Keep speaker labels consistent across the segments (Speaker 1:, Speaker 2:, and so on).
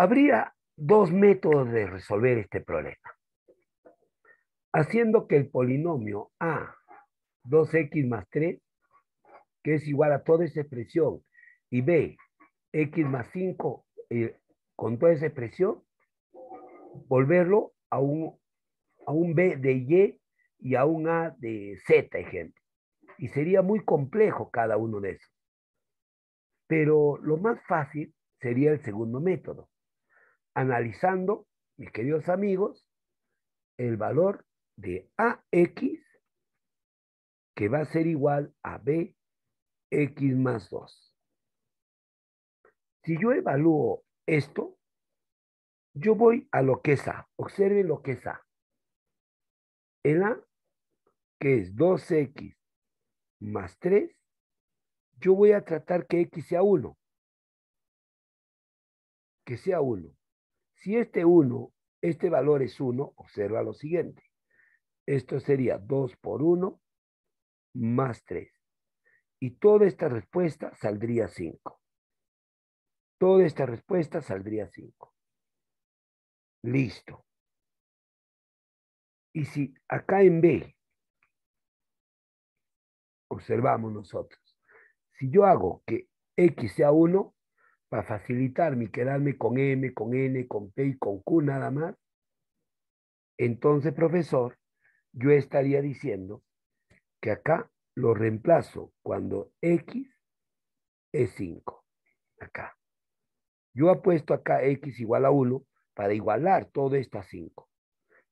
Speaker 1: Habría dos métodos de resolver este problema. Haciendo que el polinomio A, 2x más 3, que es igual a toda esa expresión, y B, x más 5, eh, con toda esa expresión, volverlo a un, a un B de Y y a un A de Z, ejemplo. Y sería muy complejo cada uno de esos. Pero lo más fácil sería el segundo método, analizando, mis queridos amigos, el valor de AX que va a ser igual a BX más 2. Si yo evalúo esto, yo voy a lo que es A. Observe lo que es A. El A, que es 2X más 3, yo voy a tratar que X sea 1. Que sea 1. Si este 1, este valor es 1, observa lo siguiente. Esto sería 2 por 1 más 3. Y toda esta respuesta saldría 5. Toda esta respuesta saldría 5. Listo. Y si acá en B observamos nosotros, si yo hago que X sea 1, para facilitarme y quedarme con M, con N, con P y con Q nada más, entonces, profesor, yo estaría diciendo que acá lo reemplazo cuando X es 5. Acá. Yo apuesto acá X igual a 1 para igualar todo esto a 5.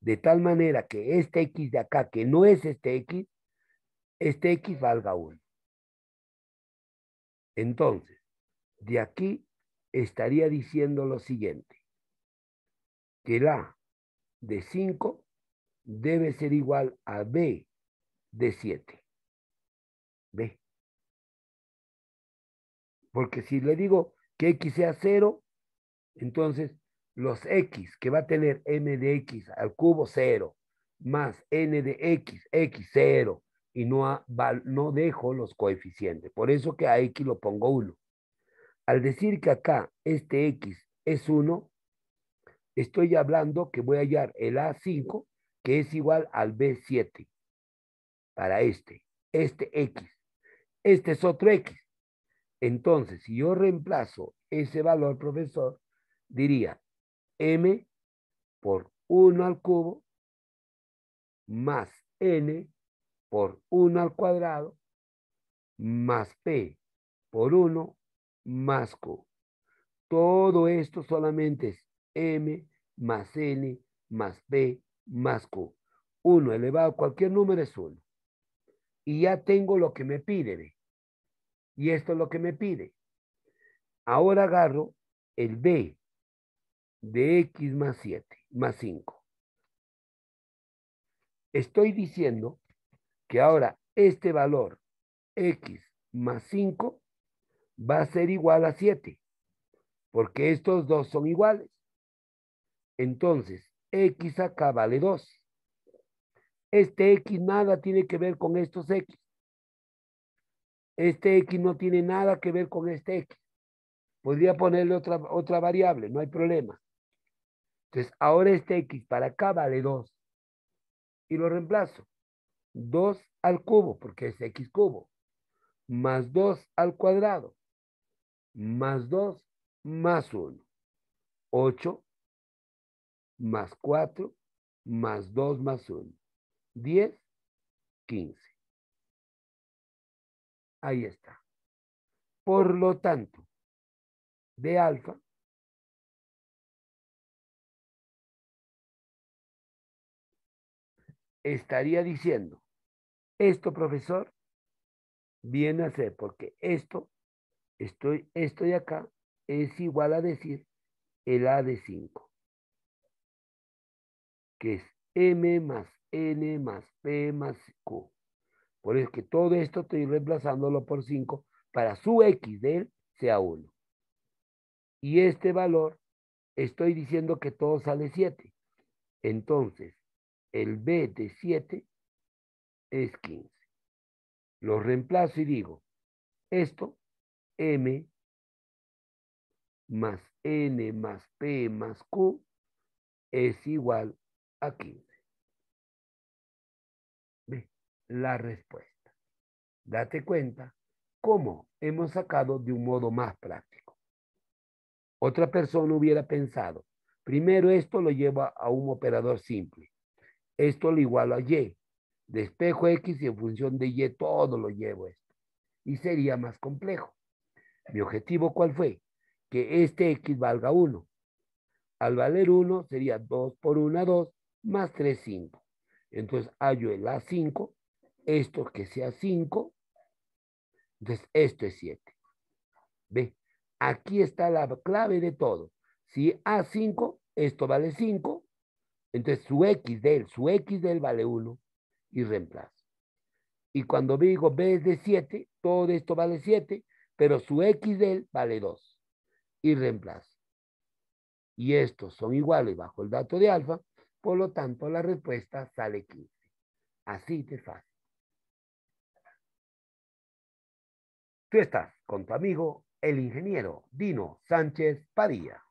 Speaker 1: De tal manera que este X de acá, que no es este X, este X valga 1. Entonces, de aquí estaría diciendo lo siguiente, que la de 5 debe ser igual a B de 7. B. Porque si le digo que X sea 0, entonces los X que va a tener M de X al cubo 0 más N de X, X 0, y no, no dejo los coeficientes. Por eso que a X lo pongo 1. Al decir que acá este X es 1, estoy hablando que voy a hallar el A5 que es igual al B7 para este, este X. Este es otro X. Entonces, si yo reemplazo ese valor, profesor, diría M por 1 al cubo más N por 1 al cuadrado más P por 1 más Masco. Todo esto solamente es M más N más B más Q. Uno elevado a cualquier número es 1. Y ya tengo lo que me pide. Y esto es lo que me pide. Ahora agarro el B de X más 7, más 5. Estoy diciendo que ahora este valor X más 5 va a ser igual a 7, porque estos dos son iguales. Entonces, X acá vale 2. Este X nada tiene que ver con estos X. Este X no tiene nada que ver con este X. Podría ponerle otra, otra variable, no hay problema. Entonces, ahora este X para acá vale 2. Y lo reemplazo. 2 al cubo, porque es X cubo, más 2 al cuadrado, más 2 más 1. 8 más 4 más 2 más 1. 10, 15. Ahí está. Por lo tanto, de alfa estaría diciendo, esto profesor viene a ser porque esto estoy, esto de acá es igual a decir el A de 5, que es M más N más P más Q. Por eso que todo esto estoy reemplazándolo por 5 para su X de él sea 1. Y este valor, estoy diciendo que todo sale 7. Entonces, el B de 7 es 15. Lo reemplazo y digo, esto M más N más P más Q es igual a 15. ¿Ve? La respuesta. Date cuenta cómo hemos sacado de un modo más práctico. Otra persona hubiera pensado, primero esto lo lleva a un operador simple. Esto lo igualo a Y. Despejo X y en función de Y todo lo llevo esto. Y sería más complejo. Mi objetivo, ¿cuál fue? Que este X valga 1. Al valer 1 sería 2 por 1, 2, más 3, 5. Entonces hallo el A5, esto que sea 5, entonces esto es 7. ¿Ve? Aquí está la clave de todo. Si A5, esto vale 5, entonces su X de él, su X de él vale 1 y reemplazo. Y cuando digo B es de 7, todo esto vale 7, pero su X él vale 2 y reemplaza. Y estos son iguales bajo el dato de alfa, por lo tanto la respuesta sale 15. Así de fácil. Tú estás con tu amigo, el ingeniero Dino Sánchez Padilla.